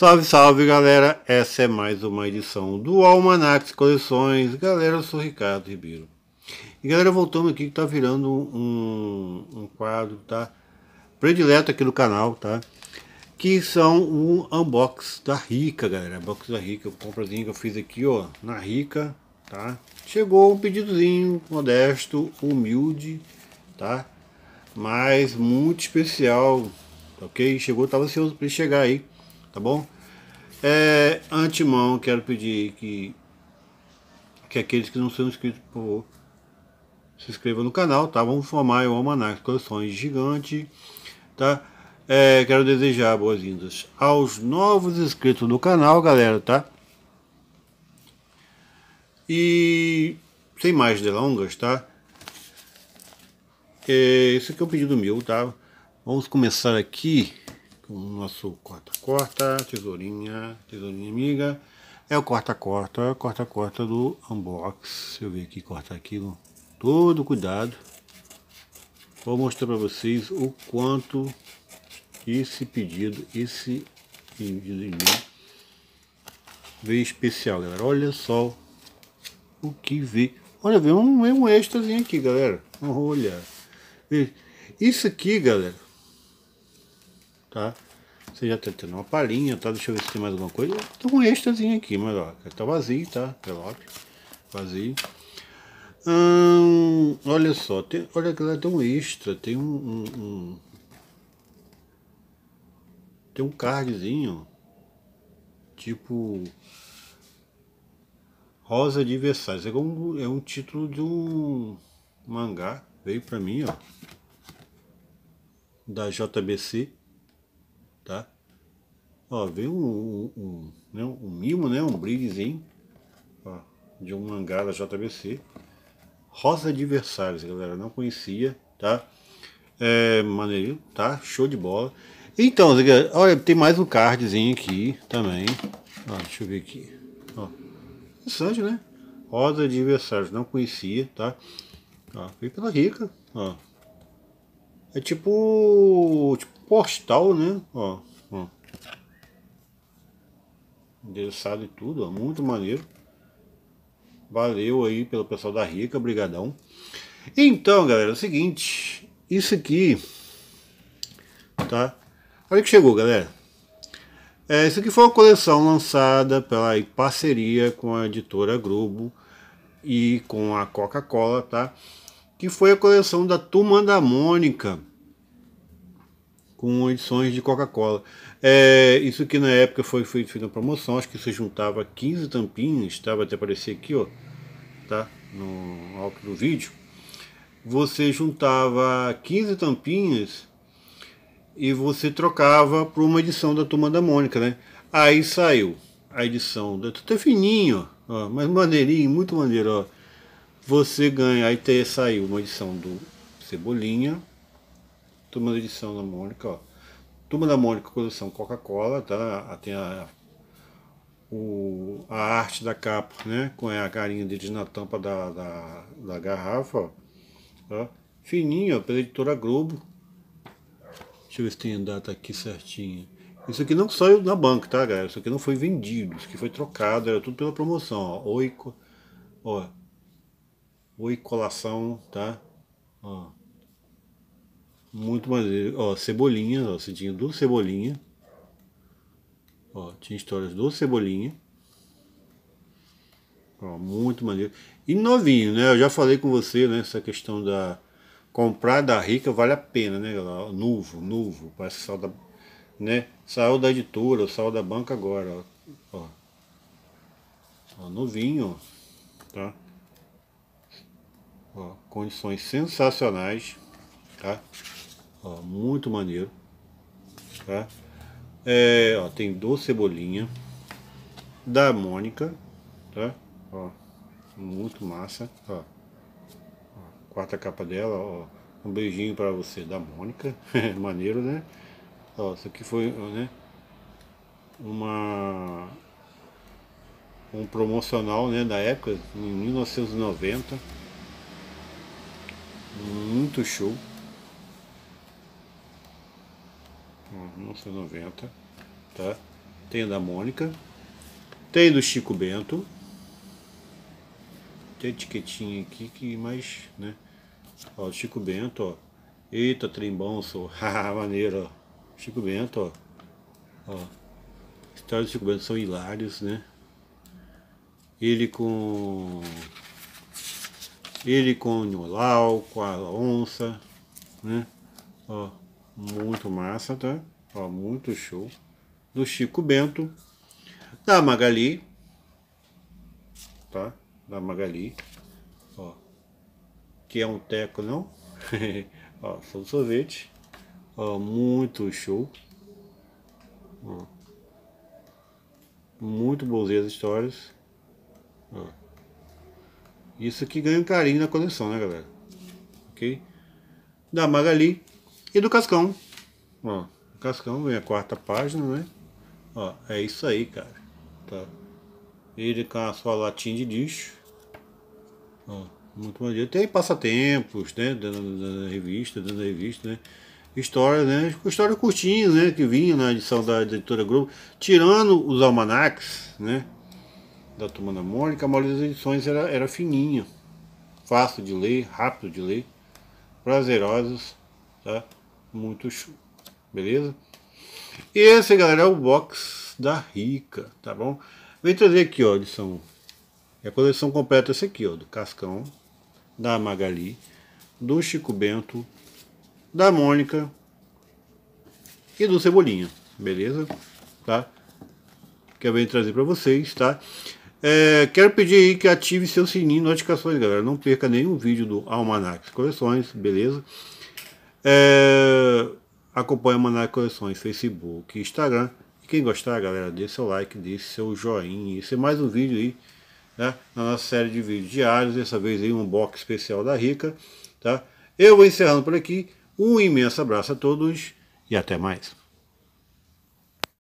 Salve, salve galera! Essa é mais uma edição do Almanac Coleções. Galera, eu sou Ricardo Ribeiro. E galera, voltando aqui que tá virando um, um quadro, tá? Predileto aqui no canal, tá? Que são o unbox da Rica, galera. Unbox da Rica, o comprazinho que eu fiz aqui, ó, na Rica, tá? Chegou um pedidozinho modesto, humilde, tá? Mas muito especial, ok? Chegou, tava ansioso para chegar aí, tá bom? É, antemão, quero pedir que, que aqueles que não são inscritos, por favor, se inscrevam no canal, tá? Vamos formar o Almanac Coleções Gigante, tá? É, quero desejar boas-vindas aos novos inscritos do canal, galera, tá? E sem mais delongas, tá? É, esse aqui é um pedido meu, tá? Vamos começar aqui o nosso corta-corta, tesourinha, tesourinha amiga. É o corta-corta, corta-corta do unbox. Deixa eu ver aqui, cortar com Todo cuidado. Vou mostrar para vocês o quanto esse pedido, esse pedido em mim veio especial, galera. Olha só o que veio. Olha, veio um, um extrazinho aqui, galera. Olha. Isso aqui, galera tá? Você já tá tendo uma palhinha, tá? Deixa eu ver se tem mais alguma coisa. com um extrazinho aqui, mas ó, tá, tá vazio, tá? Envelope, vazio. Hum, olha só, tem, olha que ela tem um extra, tem um, um, um tem um cardzinho, tipo Rosa de Versailles, é, como, é um título de um mangá, veio pra mim, ó, da JBC, Ó, veio um, um, né, um mimo, né? Um bridgezinho Ó, de um mangá da JBC. Rosa de Versalhes, galera. Não conhecia, tá? É, maneirinho, tá? Show de bola. Então, olha, tem mais um cardzinho aqui também. Ó, deixa eu ver aqui. Ó. Interessante, né? Rosa de Versalhes, não conhecia, tá? Ó, veio pela rica, ó. É tipo, tipo postal, né? Ó, endereçado e tudo, ó, muito maneiro. Valeu aí pelo pessoal da Rica, brigadão. Então, galera, é o seguinte, isso aqui, tá? Olha que chegou, galera. É, isso aqui foi uma coleção lançada pela parceria com a editora Globo e com a Coca-Cola, tá? Que foi a coleção da Turma da Mônica com edições de Coca-Cola. É, isso que na época foi, foi feito uma promoção, acho que você juntava 15 tampinhas, estava tá? até aparecer aqui, ó, tá? No alto do vídeo. Você juntava 15 tampinhas e você trocava por uma edição da Turma da Mônica, né? Aí saiu a edição da Tudo é tá fininho, ó, mas maneirinho, muito maneiro, ó. Você ganha, aí te, saiu uma edição do Cebolinha, Turma de edição da Mônica, ó. Turma da Mônica, coleção Coca-Cola, tá? Ah, tem a, o, a arte da capa, né? Com a carinha dele na tampa da, da, da garrafa, ó. Tá? Fininho, ó, pela editora Globo. Deixa eu ver se tem a data aqui certinha. Isso aqui não saiu na banca, tá, galera? Isso aqui não foi vendido, isso aqui foi trocado, era tudo pela promoção, ó. Oi, ó. Oicolação, tá? Ó. Muito maneiro. Ó, Cebolinha, ó, você tinha do Cebolinha. Ó, tinha histórias do Cebolinha. Ó, muito maneiro. E novinho, né? Eu já falei com você, né? Essa questão da. Comprar da rica vale a pena, né, galera? Novo, novo. Parece que saiu da. Né? Saiu da editora, saiu da banca agora, ó. ó. ó novinho, Tá? Ó, condições sensacionais, tá? Ó, muito maneiro. Tá? É, ó, tem do Cebolinha. Da Mônica. Tá? Ó, muito massa. ó quarta capa dela. Ó, um beijinho para você da Mônica. maneiro, né? Ó, isso aqui foi, né? Uma um promocional né, da época, em 1990. Muito show. 1990, tá? Tem a da Mônica, tem do Chico Bento, tem a etiquetinha aqui que mais, né? Ó, Chico Bento, ó. Eita, trimbão, sou. Haha, maneiro, ó. Chico Bento, ó. ó. Histórias do Chico Bento são hilários, né? Ele com. Ele com o Nolau, com a onça, né? Ó. Muito massa, tá? Ó, muito show. Do Chico Bento. Da Magali. Tá? Da Magali. Ó. Que é um teco, não? ó, são sorvete. Ó, muito show. Ó. Muito boas histórias. Ó. Isso aqui ganha um carinho na coleção, né, galera? Ok? Da Magali. E do Cascão. Ó, o Cascão vem a quarta página, né? Ó, é isso aí, cara. Tá. Ele com a sua latinha de lixo. Ó, muito maneiro. Tem passatempos, né? Dentro da revista, dentro da revista, né? História, né? História curtinha, né? Que vinha na edição da editora Globo. Tirando os almanacs, né? Da Turma da Mônica, a maioria das edições era, era fininha. Fácil de ler, rápido de ler. Prazerosas, tá? muitos, beleza? E esse, galera, é o box da Rica, tá bom? Vem trazer aqui, ó, edição. É a coleção completa esse aqui, ó, do Cascão, da Magali, do Chico Bento, da Mônica e do Cebolinha, beleza? Tá? Que eu venho trazer para vocês, tá? É, quero pedir aí que ative seu sininho de notificações, galera. Não perca nenhum vídeo do Almanac Coleções, beleza? É, acompanhe o Maná Coleções, Facebook, Instagram. E quem gostar, galera, dê seu like, dê seu joinha. Esse é mais um vídeo aí, né? Na nossa série de vídeos diários. Dessa vez aí um box especial da Rica, tá? Eu vou encerrando por aqui. Um imenso abraço a todos e até mais.